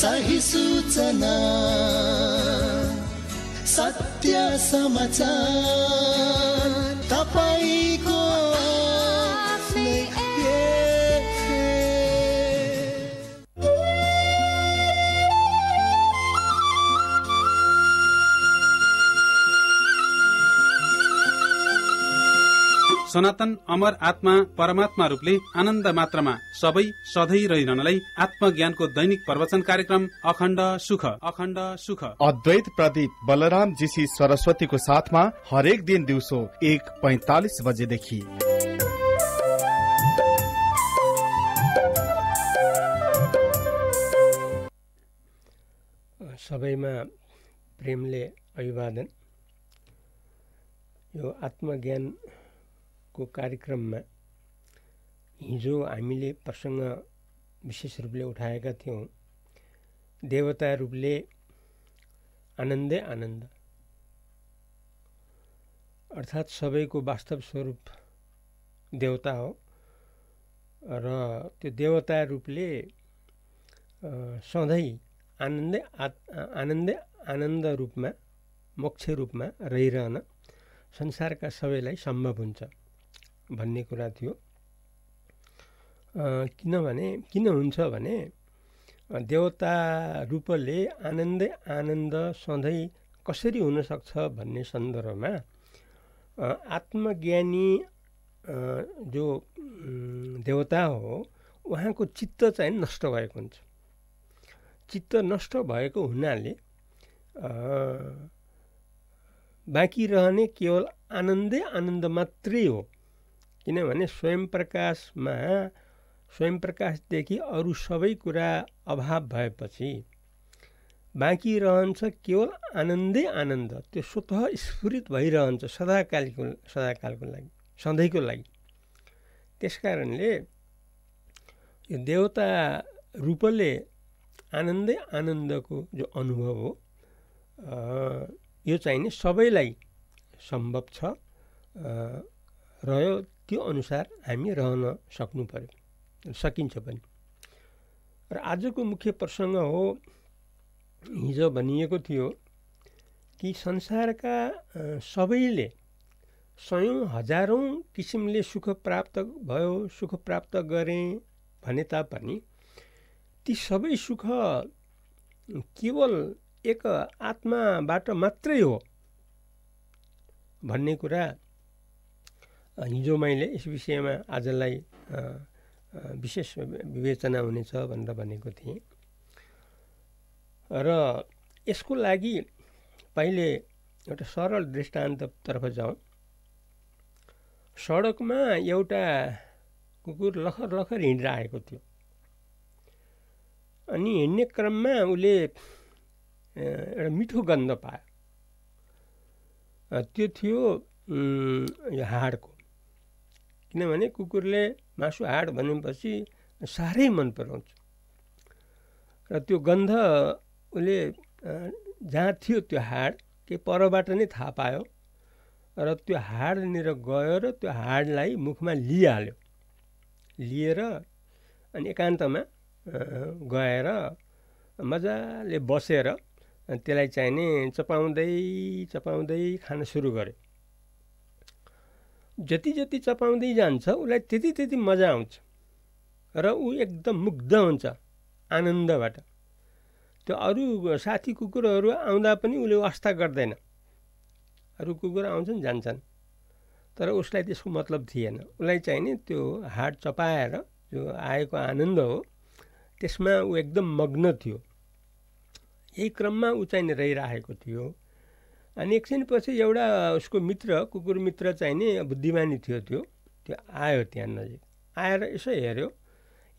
सही सूचना सत्य समाचार तपाईँ सनातन अमर आत्मा परमात्मा रूपले आनन्द मात्रामा सबै सधैँ रहिरहनलाई आत्मज्ञानको दैनिक प्रवचन कार्यक्रम अखण्ड सुख अखण्ड सुख अद्वैत प्रदीप बलराम जीसी सरस्वतीको साथमा हरेक दिन दिउँसो एक पैतालिस बजेदेखि सबैमा प्रेमले अभिवादन यो आत्मज्ञान को कार्यक्रममा हिजो हामीले प्रसङ्ग विशेष रूपले उठाएका थियौँ देवता रूपले आनन्दै आनन्द अर्थात् सबैको वास्तव स्वरूप देवता हो र त्यो देवता रूपले सधैँ आनन्दै आनन्दै आनन्द रूपमा मोक्ष रूपमा रहिरहन संसारका सबैलाई सम्भव हुन्छ भन्ने कुरा थियो किनभने किन हुन्छ भने देवता रूपले आनन्दै आनन्द सधैँ कसरी हुनसक्छ भन्ने सन्दर्भमा आत्मज्ञानी जो देवता हो उहाँको चित्त चाहिँ नष्ट भएको हुन्छ चित्त नष्ट भएको हुनाले बाँकी रहने केवल आनन्दै आनन्द मात्रै हो किनभने स्वयं प्रकाशमा स्वयं प्रकाशदेखि अरू सबै कुरा अभाव भएपछि बाँकी रहन्छ केवल आनन्दै आनन्द त्यो स्वत स्फुरित भइरहन्छ सदाकालको सदाकालको लागि सधैँको लागि त्यस कारणले यो देवता रूपले आनन्दै आनन्दको जो अनुभव हो यो चाहिने सबैलाई सम्भव छ रह्यो त्यो अनुसार हामी रहन सक्नु पऱ्यो सकिन्छ पनि र आजको मुख्य प्रसङ्ग हो हिजो भनिएको थियो कि संसारका सबैले सयौँ हजारौँ किसिमले सुख प्राप्त भयो सुख प्राप्त गरेँ भने तापनि ती सबै सुख केवल एक आत्माबाट मात्रै हो भन्ने कुरा हिजो मैले यस विषयमा आजलाई विशेष विवेचना हुनेछ भनेर भनेको थिएँ र यसको लागि पहिले एउटा सरल दृष्टान्ततर्फ जाउँ सडकमा एउटा कुकुर लखर लखर हिँडिरहेको थियो अनि हिँड्ने क्रममा उसले एउटा मिठो गन्ध पायो त्यो थियो यो हाडको किनभने कुकुरले मासु हाड भनेपछि साह्रै मन पराउँछ र त्यो गन्ध उसले जहाँ थियो त्यो हाड के परबाट नै थाहा पायो र त्यो हाडनिर गयो र त्यो हाडलाई मुखमा लिइहाल्यो लिएर अनि एकान्तमा गएर मजाले बसेर त्यसलाई चाहिने चपाउँदै चपाउँदै खान सुरु गर्यो जति जति चपाउँदै जान्छ उसलाई त्यति त्यति मजा आउँछ र ऊ एकदम मुग्ध हुन्छ आनन्दबाट त्यो अरू साथी कुकुरहरू आउँदा पनि उसले वास्ता गर्दैन अरू कुकुर आउँछन् जान्छन् तर उसलाई त्यसको मतलब थिएन उसलाई नि त्यो हाट चपाएर जो आएको आनन्द हो त्यसमा ऊ एकदम मग्न थियो यही क्रममा ऊ चाहिने रहिरहेको थियो अनि एकछिनपछि एउटा उसको मित्र कुकुर मित्र चाहिँ नि बुद्धिमानी थियो त्यो त्यो आयो त्यहाँ नजिक आएर यसो हेऱ्यो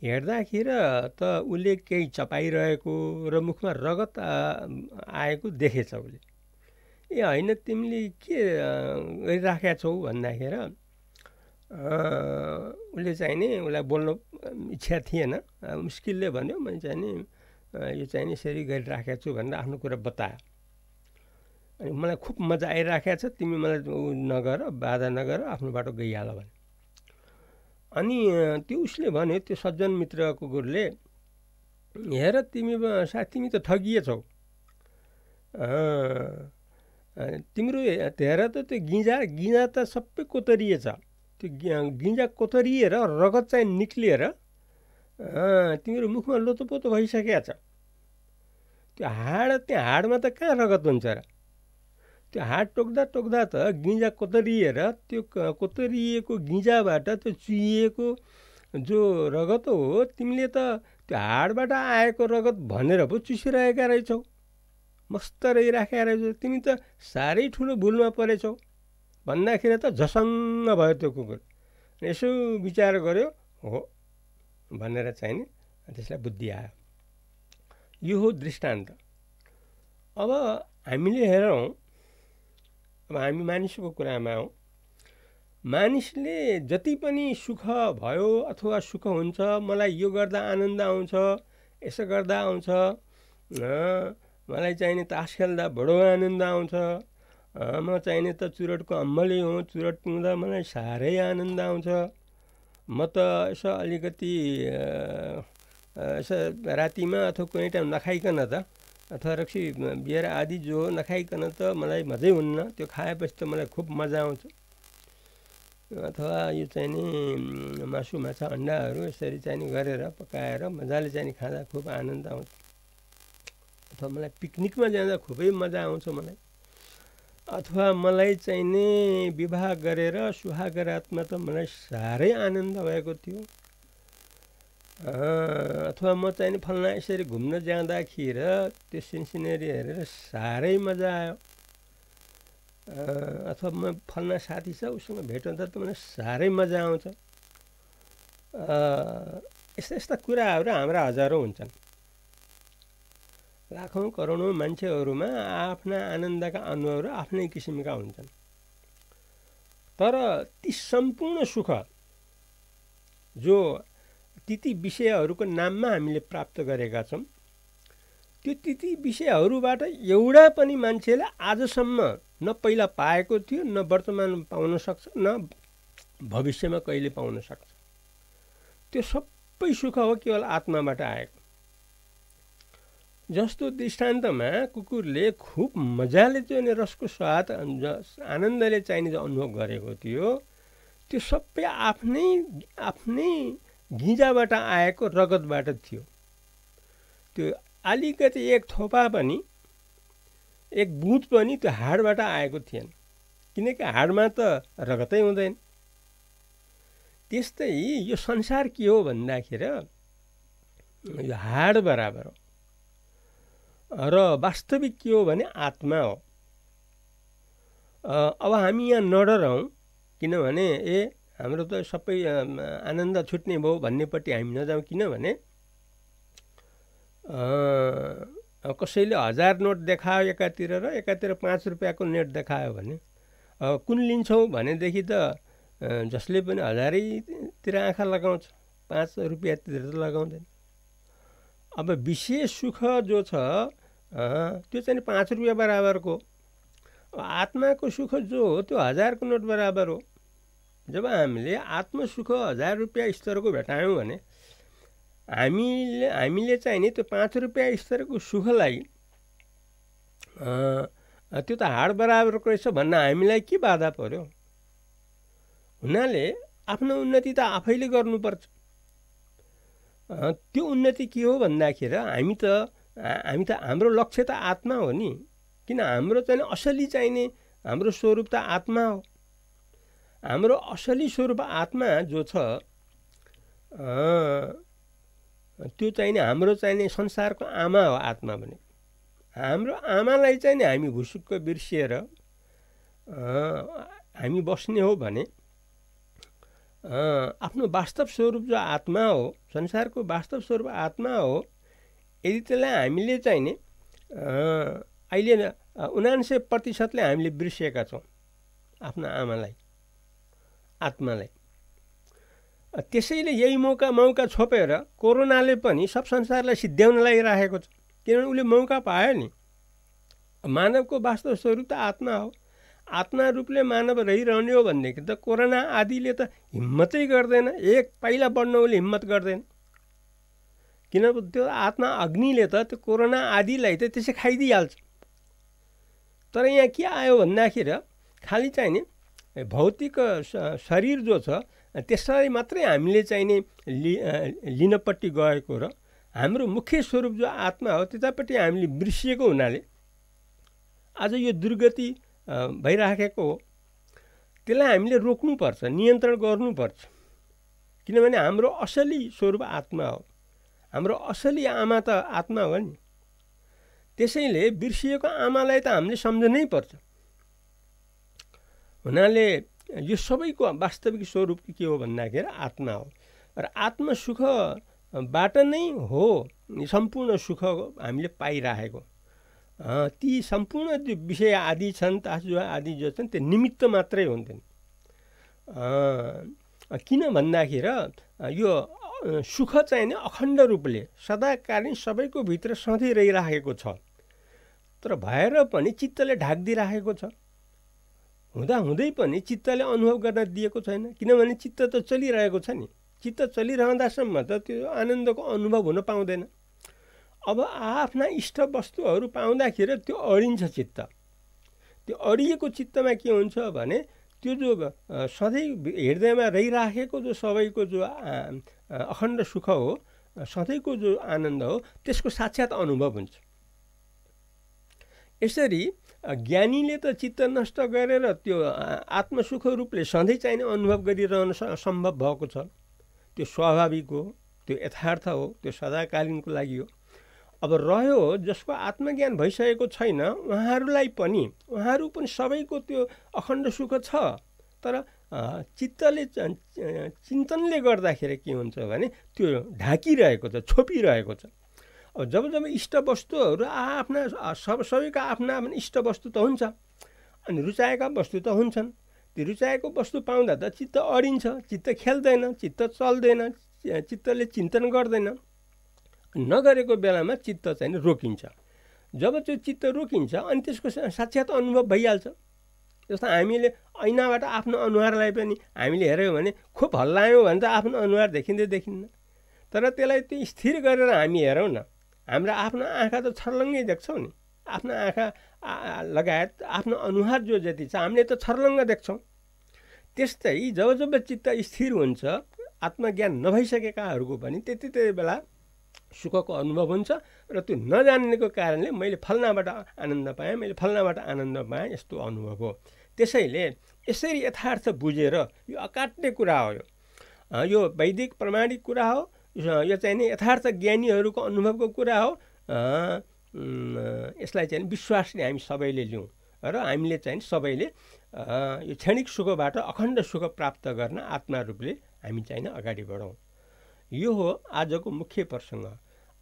हेर्दाखेरि त उसले केही चपाइरहेको र मुखमा रगत आएको देखेछ उसले ए होइन तिमीले के गरिराखेका छौ भन्दाखेरि उसले चाहिँ नि उसलाई बोल्नु इच्छा थिएन मुस्किलले भन्यो मैले चाहिँ नि यो चाहिँ नि यसरी गरिराखेको छु भनेर आफ्नो कुरा बतायो अनि मलाई खुब मजा आइराखेको छ तिमी मलाई नगर बाधा नगर आफ्नो बाटो गइहाल भने अनि त्यो उसले भन्यो त्यो सज्जन मित्रको गुरुले हेर तिमी सा तिमी त ठगिएछौ तिम्रो हेर त त्यो गिजा गिजा त सबै कोतरिएछ त्यो गिजा कोतरिएर रगत चाहिँ निक्लिएर तिम्रो मुखमा लोतोपोतो भइसकेको छ त्यो हाड त्यहाँ हाडमा त कहाँ रगत हुन्छ र त्यो हात टोक्दा टोक्दा त गिजा कोतरिएर त्यो कोतरिएको गिजाबाट त्यो चुहिएको जो रगत हो तिमीले त त्यो हाडबाट आएको रगत भनेर पो चुसिरहेका रहेछौ मस्त रहिराखेका रहेछौ तिमी त साह्रै ठुलो भुलमा परेछौ भन्दाखेरि त झसङ्ग भयो त्यो कुकुर यसो विचार गर्यो हो भनेर चाहिने त्यसलाई बुद्धि आयो यो हो दृष्टान्त अब हामीले हेरौँ अब हामी मानिसको कुरामा आउँ मानिसले जति पनि सुख भयो अथवा सुख हुन्छ मलाई यो गर्दा आनन्द आउँछ यसो गर्दा आउँछ मलाई चाहिने तास खेल्दा बडो आनन्द आउँछ म चाहिने त चुरटको अम्बलै हो चुरट पिउँदा मलाई साह्रै आनन्द आउँछ म त यसो अलिकति यसो रातिमा अथवा कुनै टाइम नखाइकन त अथवा रक्सी बिहार आदि जो नखाइकन त मलाई मजै हुन्न त्यो खाएपछि त मलाई खुब मजा आउँछ अथवा यो चाहिँ नि मासु माछा अन्डाहरू यसरी चाहिने गरेर पकाएर मजाले चाहिने खाँदा खुब आनन्द आउँछ अथवा मलाई पिकनिकमा जाँदा खुबै मजा आउँछ मलाई अथवा मलाई चाहिँ नि विवाह गरेर सुहागरातमा त मलाई साह्रै आनन्द भएको थियो अथवा म चाहिँ फल्ना यसरी घुम्न जाँदाखेरि त्यो सिनसिनेरी हेरेर साह्रै मजा आयो अथवा म फल्ना साथी छ उसँग भेटाउँदा त मलाई साह्रै मजा आउँछ यस्ता यस्ता कुराहरू हाम्रा हजारौँ हुन्छन् लाखौँ करोडौँ मान्छेहरूमा आफ्ना आनन्दका अनुभवहरू आफ्नै किसिमका हुन्छन् तर ती सम्पूर्ण सुख जो ती विषयहरूको नाममा हामीले प्राप्त गरेका छौँ त्यो तिथि विषयहरूबाट एउटा पनि मान्छेले आजसम्म न पहिला पाएको थियो न वर्तमानमा पाउन सक्छ न भविष्यमा कहिले पाउन सक्छ त्यो सबै सुख हो केवल आत्माबाट आएको जस्तो दृष्टान्तमा कुकुरले खुब मजाले त्यो रसको स्वाद आनन्दले चाहिने जो अनुभव गरेको थियो त्यो सबै आफ्नै आफ्नै घिजाबाट आएको रगतबाट थियो त्यो अलिकति एक थोपा पनि एक बुध पनि त्यो हाडबाट आएको थिएन किनकि हाडमा त रगतै हुँदैन त्यस्तै यो संसार के हो भन्दाखेरि यो हाड बराबर हो र वास्तविक के हो भने आत्मा हो अब हामी यहाँ नडर हौँ किनभने ए हाम्रो त सबै आनन्द छुट्ने भयो भन्नेपट्टि हामी नजाउँ किनभने कसैले हजार नोट देखायो एकातिर र एकातिर पाँच रुपियाँको नेट देखायो भने कुन लिन्छौँ भनेदेखि त जसले पनि हजारैतिर आँखा लगाउँछ पाँच रुपियाँतिर त लगाउँदैन अब विशेष सुख जो छ त्यो चाहिँ पाँच रुपियाँ बराबरको आत्माको सुख जो हो त्यो हजारको नोट बराबर हो जब हामीले आत्मसुख हजार रुपियाँ स्तरको भेटायौँ भने हामीले हामीले चाहिँ नि त्यो पाँच रुपियाँ स्तरको सुखलाई त्यो त हाड बराबरको रहेछ भन्न हामीलाई के बाधा पऱ्यो हुनाले आफ्नो उन्नति त आफैले गर्नुपर्छ त्यो उन्नति के हो भन्दाखेरि हामी त हामी त हाम्रो लक्ष्य त आत्मा हो नि किन हाम्रो चाहिँ असली चाहिने हाम्रो स्वरूप त आत्मा हो हाम्रो असली स्वरूप आत्मा जो छ त्यो चाहिने हाम्रो चाहिने संसारको आमा हो आत्मा भने हाम्रो आमालाई चाहिँ नि हामी घुसुक्क बिर्सिएर हामी बस्ने हो भने आफ्नो वास्तव स्वरूप जो आत्मा हो संसारको वास्तव स्वरूप आत्मा हो यदि त्यसलाई हामीले चाहिने अहिले उनान्से प्रतिशतले हामीले बिर्सिएका छौँ आफ्नो आमालाई आत्मालाई त्यसैले यही मौका मौका छोपेर कोरोनाले पनि सब संसारलाई सिद्ध्याउन राखेको छ किनभने उसले मौका पायो नि मानवको वास्तव स्वरूप त आत्मा हो आत्मा रूपले मानव रहिरहने हो भनेदेखि त कोरोना आदिले त हिम्मतै गर्दैन एक पाइला बढ्न उसले हिम्मत गर्दैन किनभने त्यो आत्मा अग्निले त त्यो कोरोना आदिलाई त त्यसै खाइदिइहाल्छ तर यहाँ के आयो भन्दाखेरि खालि चाहिँ नि भौतिक शरीर जो छ त्यसलाई मात्रै हामीले चाहिने लि लिनपट्टि गएको र हाम्रो मुख्य स्वरूप जो आत्मा हो त्यतापट्टि हामीले बिर्सिएको हुनाले आज यो दुर्गति भइराखेको हो त्यसलाई हामीले रोक्नुपर्छ नियन्त्रण गर्नुपर्छ किनभने हाम्रो असली स्वरूप आत्मा हो हाम्रो असली आमा त आत्मा हो नि त्यसैले बिर्सिएको आमालाई त हामीले सम्झनै पर्छ हुनाले यो सबैको वास्तविक स्वरूप के हो भन्दाखेरि आत्मा हो र आत्मा सुखबाट नै हो सम्पूर्ण सुख हामीले पाइराखेको ती सम्पूर्ण त्यो विषय आदि छन् तासुवा आदि जो छन् त्यो निमित्त मात्रै हुन्थ्यो किन भन्दाखेरि यो सुख चाहिँ नि अखण्ड रूपले सदाकालीन सबैको भित्र सधैँ रहिराखेको छ तर भएर पनि चित्तले ढाकिदिइराखेको छ हुँदा हुँदै पनि चित्तले अनुभव गर्न दिएको छैन किनभने चित्त त चलिरहेको छ नि चित्त चलिरहँदासम्म त त्यो आनन्दको अनुभव हुन पाउँदैन अब आफ्ना इष्ट वस्तुहरू पाउँदाखेरि त्यो अडिन्छ चित्त त्यो अडिएको चित्तमा के हुन्छ भने त्यो जो सधैँ हृदयमा रहिराखेको जो सबैको जो अखण्ड सुख हो सधैँको जो आनन्द हो त्यसको साक्षात अनुभव हुन्छ यसरी ज्ञानीले त चित्त नष्ट गरेर त्यो आत्मसुख रूपले सधैँ चाहिने अनुभव गरिरहन सम्भव भएको छ त्यो स्वाभाविक हो त्यो यथार्थ हो त्यो सदाकालीनको लागि हो अब रह्यो जसको आत्मज्ञान भइसकेको छैन उहाँहरूलाई पनि उहाँहरू पनि सबैको त्यो अखण्ड सुख छ तर चित्तले चिन्तनले गर्दाखेरि के हुन्छ भने त्यो ढाकिरहेको छ छोपिरहेको छ जब जब इष्टवस्तुहरू आफ्ना सब सबैका आफ्ना आफ्ना इष्टवस्तु त हुन्छ अनि रुचाएका वस्तु त हुन्छन् त्यो रुचाएको वस्तु पाउँदा त चित्त अडिन्छ चित्त खेल्दैन चित्त चल्दैन चित्तले चिन्तन गर्दैन नगरेको बेलामा चित्त चाहिँ रोकिन्छ जब त्यो चित्त रोकिन्छ अनि त्यसको साक्षात अनुभव भइहाल्छ जस्तो हामीले ऐनाबाट आफ्नो अनुहारलाई पनि हामीले हेऱ्यौँ भने खोप हल्लायौँ भने त आफ्नो अनुहार देखिँदै देखिन्न तर त्यसलाई त्यो स्थिर गरेर हामी हेरौँ न हाम्रो आफ्नो आँखा त छर्लङ्गै देख्छौँ नि आफ्नो आँखा लगायत आफ्नो अनुहार जो जति छ हामीले त छर्लङ्ग देख्छौँ त्यस्तै जब जब चित्त स्थिर हुन्छ आत्मज्ञान नभइसकेकाहरूको पनि त्यति त्यति बेला सुखको अनुभव हुन्छ र त्यो नजान्नेको कारणले मैले फल्नाबाट आनन्द पाएँ मैले फल्नाबाट आनन्द पाएँ यस्तो अनुभव हो त्यसैले यसरी यथार्थ बुझेर यो अकाट्ने कुरा हो यो वैदिक प्रमाणिक कुरा हो यो चाहिँ नि यथार्थ ज्ञानीहरूको अनुभवको कुरा हो यसलाई चाहिँ विश्वासले हामी सबैले लिउँ र हामीले चाहिँ सबैले यो क्षणिक सुखबाट अखण्ड सुख प्राप्त गर्न आत्मा रूपले हामी चाहिँ अगाडि बढौँ यो हो आजको मुख्य प्रसङ्ग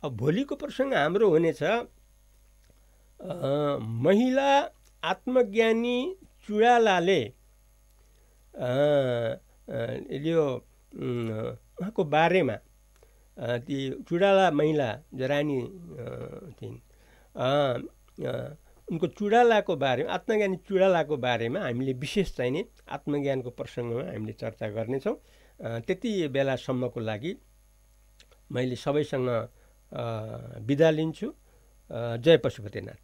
अब भोलिको प्रसङ्ग हाम्रो हुनेछ महिला आत्मज्ञानी चुडालाले यो उहाँको बारेमा ती चुडाला महिला जो रानी थिइन् उनको चुडालाको बारेमा आत्मज्ञानी चुडालाको बारेमा हामीले विशेष चाहिने आत्मज्ञानको प्रसङ्गमा हामीले चर्चा गर्नेछौँ त्यति बेलासम्मको लागि मैले सबैसँग बिदा लिन्छु जय पशुपतिनाथ